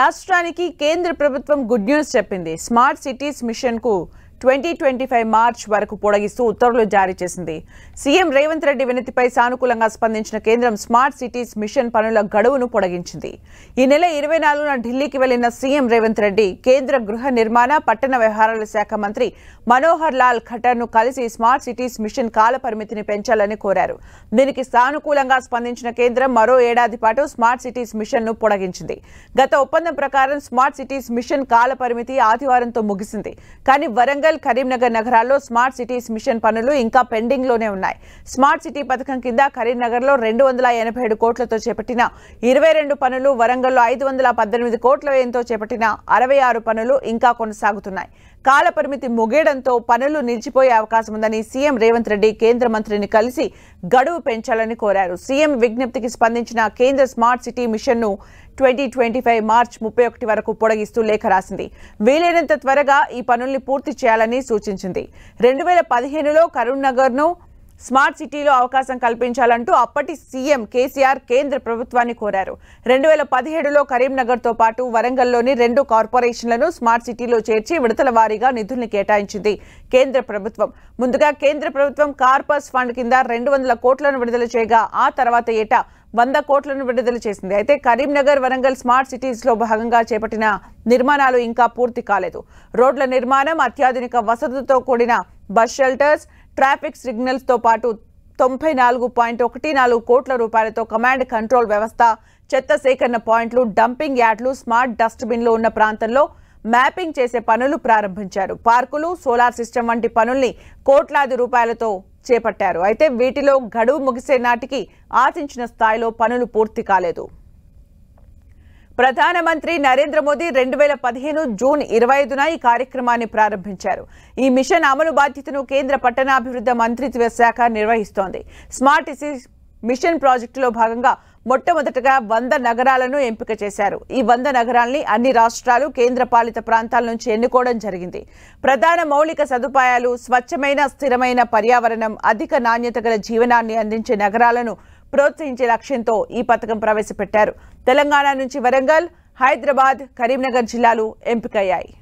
రాష్ట్రానికి కేంద్ర ప్రభుత్వం గుడ్ న్యూస్ చెప్పింది స్మార్ట్ సిటీస్ మిషన్కు ట్వంటీ ట్వంటీ ఫైవ్ మార్చ్ వరకు పొడగిస్తూ ఉత్తర్వులు జారీ చేసింది సీఎం రేవంత్ రెడ్డి వినతిపై సానుకూలంగా స్పందించిన కేంద్రం స్మార్ట్ సిటీస్ మిషన్ పనుల గడువును పొడగించింది ఈ నెల ఇరవై నాలుగున ఢిల్లీకి వెళ్లిన సీఎం రేవంత్ రెడ్డి కేంద్ర గృహ నిర్మాణ పట్టణ వ్యవహారాల శాఖ మంత్రి మనోహర్ లాల్ ను కలిసి స్మార్ట్ సిటీస్ మిషన్ కాల పరిమితిని పెంచాలని కోరారు దీనికి సానుకూలంగా స్పందించిన కేంద్రం మరో ఏడాది పాటు స్మార్ట్ సిటీస్ మిషన్ ను పొడగించింది గత ఒప్పందం ప్రకారం స్మార్ట్ సిటీస్ మిషన్ కాల పరిమితి ఆదివారంతో ముగిసింది కానీ వరంగల్ వరంగల్ కరీంనగర్ నగరాల్లో స్మార్ట్ సిటీస్ మిషన్ పనులు ఇంకా పెండింగ్లోనే ఉన్నాయి స్మార్ట్ సిటీ పథకం కింద కరీంనగర్లో రెండు వందల ఎనభై ఏడు కోట్లతో చేపట్టిన ఇరవై రెండు పనులు వరంగల్లో ఐదు వందల పద్దెనిమిది కోట్ల వ్యయంతో చేపట్టిన అరవై ఆరు పనులు ఇంకా కొనసాగుతున్నాయి కాలపరిమితి ముగియడంతో పనులు నిలిచిపోయే అవకాశం ఉందని సీఎం రేవంత్ రెడ్డి కేంద్ర మంత్రిని కలిసి గడువు పెంచాలని కోరారు సీఎం విజ్ఞప్తికి స్పందించిన కేంద్ర స్మార్ట్ సిటీ మిషన్ను ట్వంటీ ట్వంటీ ఫైవ్ మార్చ్ ముప్పై ఒకటి వరకు పొడగిస్తూ లేఖ రాసింది వీలైనంత త్వరగా ఈ పనుల్ని పూర్తి చేయాలని సూచించింది రెండు వేల పదిహేనులో కరీంనగర్ను స్మార్ట్ సిటీలో అవకాశం కల్పించాలంటూ అప్పటి సీఎం కేసీఆర్ కేంద్ర ప్రభుత్వాన్ని కోరారు రెండు వేల పదిహేడులో కరీంనగర్తో పాటు వరంగల్లోని రెండు కార్పొరేషన్లను స్మార్ట్ సిటీలో చేర్చి విడతల వారీగా నిధుల్ని కేటాయించింది కేంద్ర ప్రభుత్వం ముందుగా కేంద్ర ప్రభుత్వం కార్పస్ ఫండ్ కింద రెండు వందల కోట్లను విడుదల చేయగా ఆ తర్వాత ఏటా వంద కోట్లను విడుదల చేసింది అయితే కరీంనగర్ వరంగల్ స్మార్ట్ సిటీస్లో భాగంగా చేపట్టిన నిర్మాణాలు ఇంకా పూర్తి కాలేదు రోడ్ల నిర్మాణం అత్యాధునిక వసతులతో కూడిన బస్ షెల్టర్స్ ట్రాఫిక్ సిగ్నల్స్తో పాటు తొంభై నాలుగు పాయింట్ ఒకటి నాలుగు కోట్ల రూపాయలతో కమాండ్ కంట్రోల్ వ్యవస్థ చెత్త సేకరణ పాయింట్లు డంపింగ్ యార్డ్లు స్మార్ట్ డస్ట్బిన్లు ఉన్న ప్రాంతంలో మ్యాపింగ్ చేసే పనులు ప్రారంభించారు పార్కులు సోలార్ సిస్టమ్ వంటి పనుల్ని కోట్లాది రూపాయలతో చేపట్టారు అయితే వీటిలో గడువు ముగిసే నాటికి ఆశించిన స్థాయిలో పనులు పూర్తి కాలేదు ప్రధానమంత్రి నరేంద్ర మోదీ రెండు వేల పదిహేను జూన్ ఇరవై ఐదున ఈ కార్యక్రమాన్ని ప్రారంభించారు ఈ మిషన్ అమలు బాధ్యతను కేంద్ర పట్టణాభివృద్ధి మంత్రిత్వ శాఖ నిర్వహిస్తోంది స్మార్ట్ సిటీ మిషన్ ప్రాజెక్టులో భాగంగా మొట్టమొదటగా వంద నగరాలను ఎంపిక చేశారు ఈ వంద నగరాల్ని అన్ని రాష్ట్రాలు కేంద్రపాలిత ప్రాంతాల నుంచి ఎన్నుకోవడం జరిగింది ప్రధాన మౌలిక సదుపాయాలు స్వచ్ఛమైన స్థిరమైన పర్యావరణం అధిక నాణ్యత గల జీవనాన్ని అందించే నగరాలను ప్రోత్సహించే లక్ష్యంతో ఈ పథకం ప్రవేశపెట్టారు తెలంగాణ నుంచి వరంగల్ హైదరాబాద్ కరీంనగర్ జిల్లాలు ఎంపికయ్యాయి